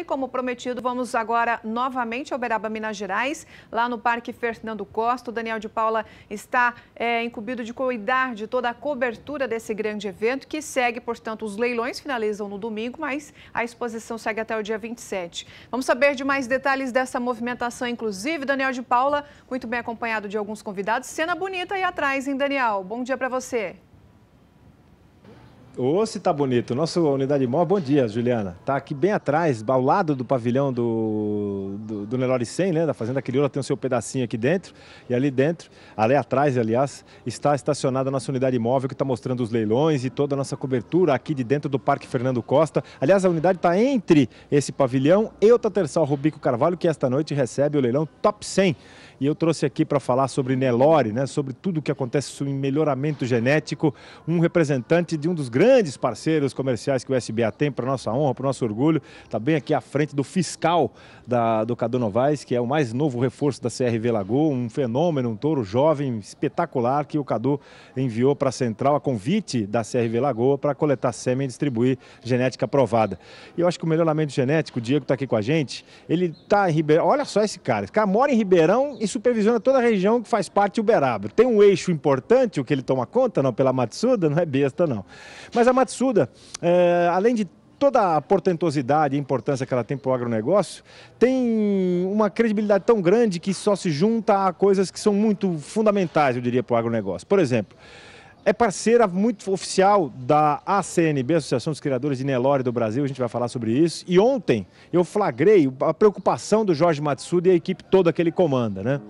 e, como prometido, vamos agora novamente ao Beraba, Minas Gerais, lá no Parque Fernando Costa. O Daniel de Paula está é, incumbido de cuidar de toda a cobertura desse grande evento, que segue, portanto, os leilões finalizam no domingo, mas a exposição segue até o dia 27. Vamos saber de mais detalhes dessa movimentação, inclusive, Daniel de Paula, muito bem acompanhado de alguns convidados. Cena bonita aí atrás, hein, Daniel? Bom dia para você. Ô, se tá bonito. Nossa unidade móvel, bom dia, Juliana. Tá aqui bem atrás, ao lado do pavilhão do, do, do Nelore 100, né? Da Fazenda Crioula, tem o seu pedacinho aqui dentro. E ali dentro, ali atrás, aliás, está estacionada a nossa unidade móvel que está mostrando os leilões e toda a nossa cobertura aqui de dentro do Parque Fernando Costa. Aliás, a unidade está entre esse pavilhão e o Tatersal Rubico Carvalho, que esta noite recebe o leilão Top 100. E eu trouxe aqui para falar sobre Nelore, né, sobre tudo o que acontece sobre melhoramento genético, um representante de um dos grandes parceiros comerciais que o SBA tem, para nossa honra, para o nosso orgulho. Está bem aqui à frente do fiscal da, do Cadu Novaes, que é o mais novo reforço da CRV Lagoa, um fenômeno, um touro jovem espetacular que o Cadu enviou para a central a convite da CRV Lagoa para coletar sêmen e distribuir genética aprovada. E eu acho que o melhoramento genético, o Diego está aqui com a gente, ele está em Ribeirão. Olha só esse cara, esse cara mora em Ribeirão e supervisiona toda a região que faz parte de Uberaba. Tem um eixo importante, o que ele toma conta, não, pela Matsuda, não é besta, não. Mas a Matsuda, é, além de toda a portentosidade e importância que ela tem para o agronegócio, tem uma credibilidade tão grande que só se junta a coisas que são muito fundamentais, eu diria, para o agronegócio. Por exemplo, é parceira muito oficial da ACNB, Associação dos Criadores de Nelore do Brasil, a gente vai falar sobre isso. E ontem eu flagrei a preocupação do Jorge Matsuda e a equipe toda que ele comanda, né?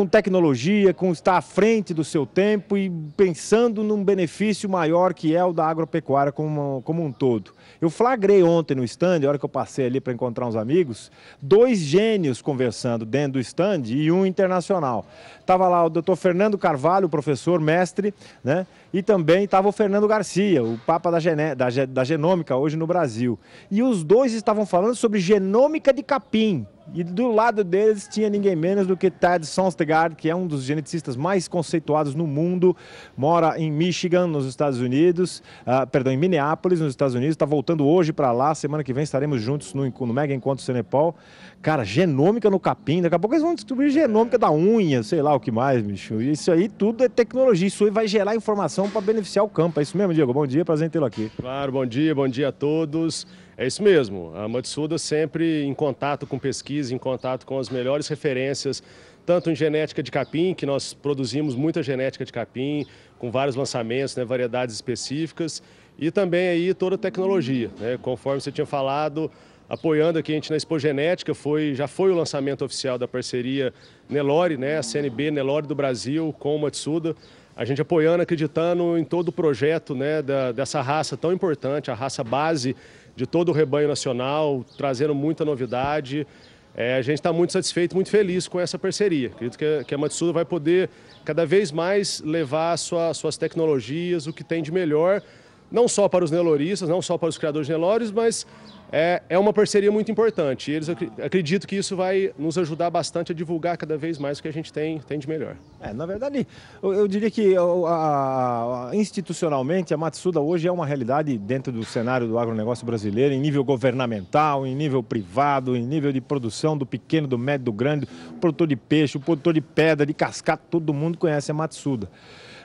com tecnologia, com estar à frente do seu tempo e pensando num benefício maior que é o da agropecuária como, como um todo. Eu flagrei ontem no stand, a hora que eu passei ali para encontrar uns amigos, dois gênios conversando dentro do stand e um internacional. Estava lá o doutor Fernando Carvalho, professor, mestre, né? E também estava o Fernando Garcia, o Papa da, Gene... da, da Genômica hoje no Brasil. E os dois estavam falando sobre genômica de capim. E do lado deles tinha ninguém menos do que Ted Sonstgaard, que é um dos geneticistas mais conceituados no mundo, mora em Michigan, nos Estados Unidos, uh, perdão, em Minneapolis, nos Estados Unidos, está voltando hoje para lá, semana que vem estaremos juntos no, no Mega Encontro Cenepol. Cara, genômica no capim, daqui a pouco eles vão descobrir genômica da unha, sei lá o que mais, bicho. Isso aí tudo é tecnologia, isso aí vai gerar informação para beneficiar o campo. É isso mesmo, Diego? Bom dia, prazer em tê-lo aqui. Claro, bom dia, bom dia a todos. É isso mesmo, a Matsuda sempre em contato com pesquisa, em contato com as melhores referências, tanto em genética de capim, que nós produzimos muita genética de capim, com vários lançamentos, né, variedades específicas, e também aí toda a tecnologia, né? conforme você tinha falado, apoiando aqui a gente na Expogenética, foi, já foi o lançamento oficial da parceria Nelore, né, a CNB Nelore do Brasil com o Matsuda. A gente apoiando, acreditando em todo o projeto né, da, dessa raça tão importante, a raça base de todo o rebanho nacional, trazendo muita novidade. É, a gente está muito satisfeito, muito feliz com essa parceria. Acredito que, que a Matsuda vai poder cada vez mais levar sua, suas tecnologias, o que tem de melhor, não só para os neloristas, não só para os criadores de nelores, mas é, é uma parceria muito importante. E eles ac acredito que isso vai nos ajudar bastante a divulgar cada vez mais o que a gente tem, tem de melhor. É, na verdade, eu, eu diria que a, a, institucionalmente a Matsuda hoje é uma realidade dentro do cenário do agronegócio brasileiro, em nível governamental, em nível privado, em nível de produção do pequeno, do médio, do grande, produtor de peixe, produtor de pedra, de cascata, todo mundo conhece a Matsuda.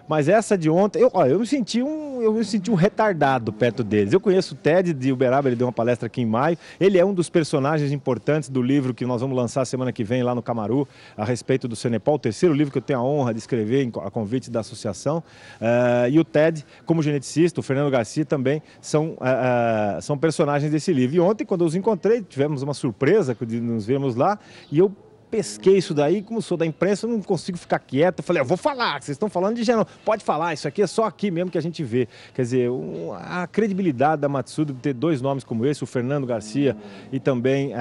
Mas essa de ontem, eu, ó, eu me senti um, eu me senti um retardado perto deles. Eu conheço o Ted de Uberaba, ele deu uma palestra aqui em maio. Ele é um dos personagens importantes do livro que nós vamos lançar semana que vem lá no Camaru, a respeito do Senepal, o terceiro livro que eu tenho a honra de escrever a convite da associação. Uh, e o Ted, como geneticista, o Fernando Garcia também são, uh, uh, são personagens desse livro. E ontem, quando eu os encontrei, tivemos uma surpresa, nos vemos lá, e eu pesquei isso daí, como sou da imprensa, eu não consigo ficar quieto. falei, eu ah, vou falar, vocês estão falando de geral. Pode falar, isso aqui é só aqui mesmo que a gente vê. Quer dizer, a credibilidade da Matsuda de ter dois nomes como esse, o Fernando Garcia e também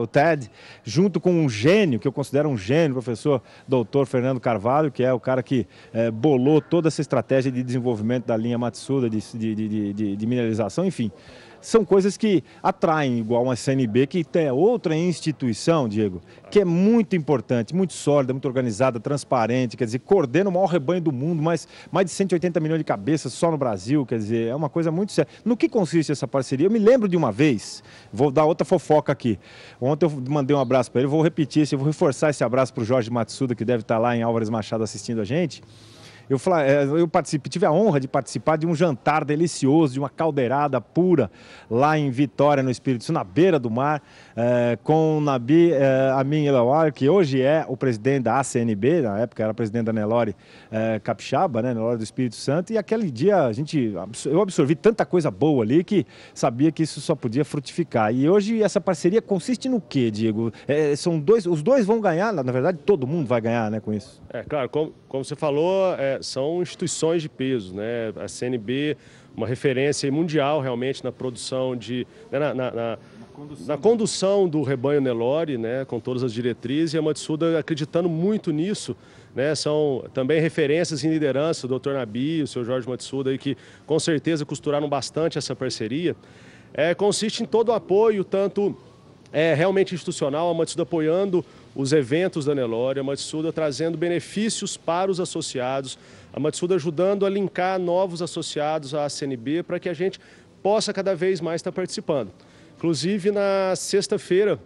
o Ted, junto com um gênio, que eu considero um gênio, professor doutor Fernando Carvalho, que é o cara que é, bolou toda essa estratégia de desenvolvimento da linha Matsuda de, de, de, de mineralização, enfim são coisas que atraem, igual uma CNB, que tem outra instituição, Diego, que é muito importante, muito sólida, muito organizada, transparente, quer dizer, coordena o maior rebanho do mundo, mas mais de 180 milhões de cabeças só no Brasil, quer dizer, é uma coisa muito séria. No que consiste essa parceria? Eu me lembro de uma vez, vou dar outra fofoca aqui. Ontem eu mandei um abraço para ele, vou repetir, eu vou reforçar esse abraço para o Jorge Matsuda, que deve estar tá lá em Álvares Machado assistindo a gente. Eu, é, eu participei, tive a honra de participar de um jantar delicioso, de uma caldeirada pura lá em Vitória, no Espírito Santo, na beira do mar, é, com o Nabi é, Amin Elawar, que hoje é o presidente da ACNB, na época era presidente da Nelore é, Capixaba, né, Nelore do Espírito Santo, e aquele dia a gente, eu absorvi tanta coisa boa ali que sabia que isso só podia frutificar. E hoje essa parceria consiste no quê, Diego? É, são dois, os dois vão ganhar, na verdade todo mundo vai ganhar né, com isso. É, claro, como, como você falou, é, são instituições de peso, né? A CNB, uma referência mundial realmente na produção de. Né, na, na, na na condução do rebanho Nelore, né, com todas as diretrizes, e a Matsuda acreditando muito nisso. Né, são também referências em liderança, o doutor Nabi, o senhor Jorge Matsuda, aí, que com certeza costuraram bastante essa parceria. É, consiste em todo o apoio, tanto é, realmente institucional, a Matsuda apoiando os eventos da Nelore, a Matsuda trazendo benefícios para os associados, a Matsuda ajudando a linkar novos associados à CNB para que a gente possa cada vez mais estar participando. Inclusive, na sexta-feira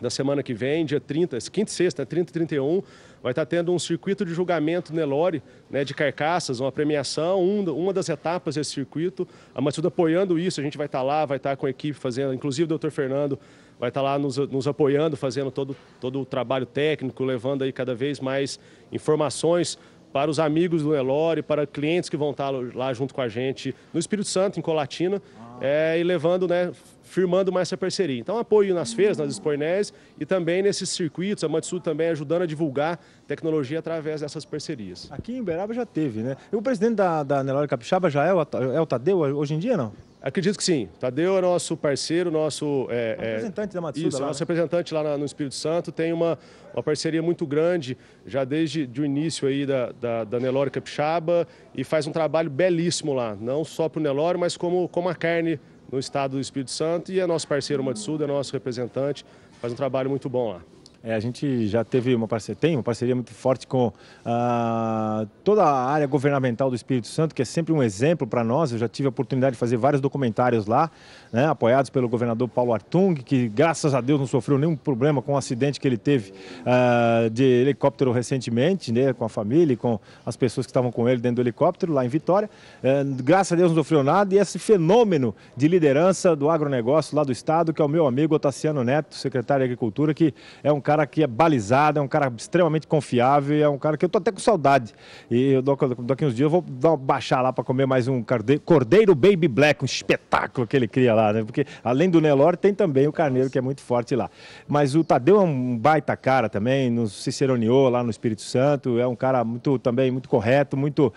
da semana que vem, dia 30, quinta e sexta, 30 né, e 31, vai estar tendo um circuito de julgamento Nelore, né, de carcaças, uma premiação, um, uma das etapas desse circuito. A Matsuda apoiando isso, a gente vai estar lá, vai estar com a equipe fazendo, inclusive o doutor Fernando vai estar tá lá nos, nos apoiando, fazendo todo, todo o trabalho técnico, levando aí cada vez mais informações para os amigos do Elore, para clientes que vão estar tá lá junto com a gente no Espírito Santo, em Colatina, ah. é, e levando, né, firmando mais essa parceria. Então, apoio nas feiras, nas expoinés e também nesses circuitos, a Matsu também ajudando a divulgar tecnologia através dessas parcerias. Aqui em Beraba já teve, né? E o presidente da, da Nelore Capixaba já é o, é o Tadeu hoje em dia, não? Acredito que sim. Tadeu é nosso parceiro, nosso. É, é, é representante é, da Matsuda. Isso, lá, nosso né? representante lá no Espírito Santo. Tem uma, uma parceria muito grande, já desde o início aí da, da, da Nelore Capixaba, e faz um trabalho belíssimo lá, não só para o Nelore, mas como, como a carne no estado do Espírito Santo. E é nosso parceiro Matsuda, é nosso representante, faz um trabalho muito bom lá. É, a gente já teve uma parceria, tem uma parceria muito forte com ah, toda a área governamental do Espírito Santo, que é sempre um exemplo para nós. Eu já tive a oportunidade de fazer vários documentários lá, né, apoiados pelo governador Paulo Artung, que graças a Deus não sofreu nenhum problema com o acidente que ele teve ah, de helicóptero recentemente, né, com a família e com as pessoas que estavam com ele dentro do helicóptero lá em Vitória. É, graças a Deus não sofreu nada e esse fenômeno de liderança do agronegócio lá do Estado, que é o meu amigo Otaciano Neto, secretário de Agricultura, que é um cara cara que é balizado, é um cara extremamente confiável, é um cara que eu tô até com saudade. E eu, daqui uns dias eu vou baixar lá para comer mais um cordeiro Baby Black, um espetáculo que ele cria lá, né? Porque além do Nelore tem também o Carneiro, que é muito forte lá. Mas o Tadeu é um baita cara também, nos ciceroneou lá no Espírito Santo, é um cara muito também muito correto, muito uh,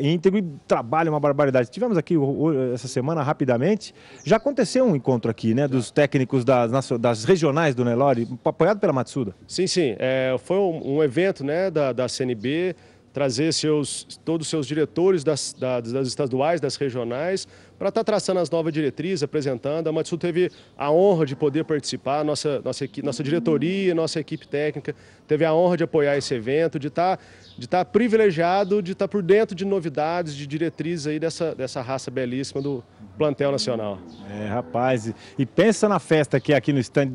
íntegro e trabalha uma barbaridade. Tivemos aqui essa semana rapidamente, já aconteceu um encontro aqui, né, dos técnicos das, das regionais do Nelore, apoiado pela Matheus Matsuda. Sim, sim. É, foi um, um, evento né, da, da CNB trazer seus, todos os seus diretores das, das, das estaduais, das regionais, para estar tá traçando as novas diretrizes, apresentando. A Matsu teve a honra de poder participar, nossa, nossa, nossa diretoria, nossa equipe técnica teve a honra de apoiar esse evento, de estar tá, de tá privilegiado, de estar tá por dentro de novidades, de diretrizes aí dessa, dessa raça belíssima do plantel nacional. É, rapaz, e pensa na festa que é aqui no estande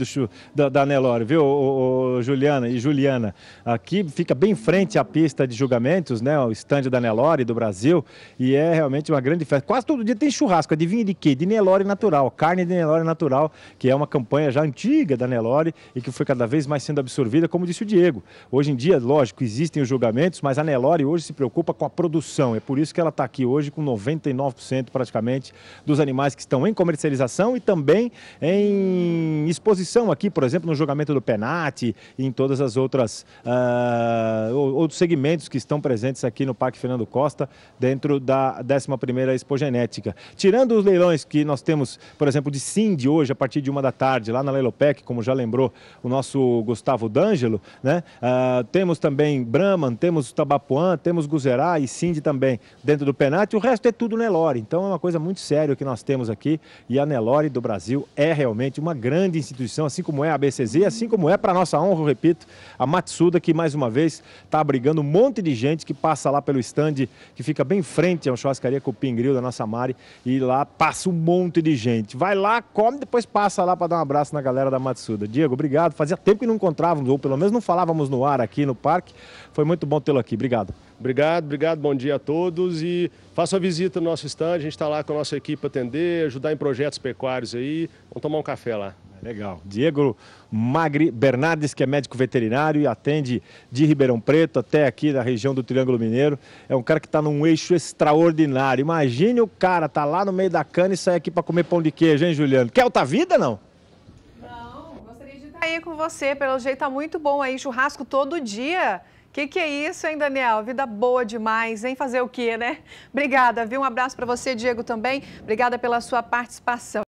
da, da Nelore, viu, o, o, Juliana e Juliana? Aqui fica bem em frente à pista de julgamentos, né, o estande da Nelore do Brasil, e é realmente uma grande festa. Quase todo dia tem churrasco churrasco. Adivinha é de quê? De Nelore Natural, carne de Nelore Natural, que é uma campanha já antiga da Nelore e que foi cada vez mais sendo absorvida, como disse o Diego. Hoje em dia, lógico, existem os julgamentos, mas a Nelore hoje se preocupa com a produção. É por isso que ela está aqui hoje com 99% praticamente dos animais que estão em comercialização e também em exposição aqui, por exemplo, no julgamento do penate e em todas as outras uh, outros segmentos que estão presentes aqui no Parque Fernando Costa dentro da 11ª Expo Genética tirando os leilões que nós temos, por exemplo, de Cindy hoje, a partir de uma da tarde, lá na Leilopec, como já lembrou o nosso Gustavo D'Angelo, né? Uh, temos também Brahman, temos Tabapuã, temos Guzerá e Cindy também dentro do Penate, o resto é tudo Nelore. Então é uma coisa muito séria que nós temos aqui, e a Nelore do Brasil é realmente uma grande instituição, assim como é a ABCZ, assim como é, para nossa honra, eu repito, a Matsuda, que mais uma vez está abrigando um monte de gente que passa lá pelo estande, que fica bem frente ao churrascaria Cupim Grill da nossa Mari, e e lá passa um monte de gente. Vai lá, come, depois passa lá para dar um abraço na galera da Matsuda. Diego, obrigado. Fazia tempo que não encontrávamos, ou pelo menos não falávamos no ar aqui no parque. Foi muito bom tê-lo aqui. Obrigado. Obrigado, obrigado. Bom dia a todos. E faça a visita no nosso stand. A gente está lá com a nossa equipe atender, ajudar em projetos pecuários aí. Vamos tomar um café lá. Legal. Diego Magri Bernardes, que é médico veterinário e atende de Ribeirão Preto até aqui da região do Triângulo Mineiro. É um cara que está num eixo extraordinário. Imagine o cara tá lá no meio da cana e sai aqui para comer pão de queijo, hein, Juliano? Quer outra vida, não? Não, gostaria de estar aí com você. Pelo jeito tá muito bom aí, churrasco todo dia. O que, que é isso, hein, Daniel? Vida boa demais, hein? Fazer o quê, né? Obrigada, viu? Um abraço para você, Diego, também. Obrigada pela sua participação.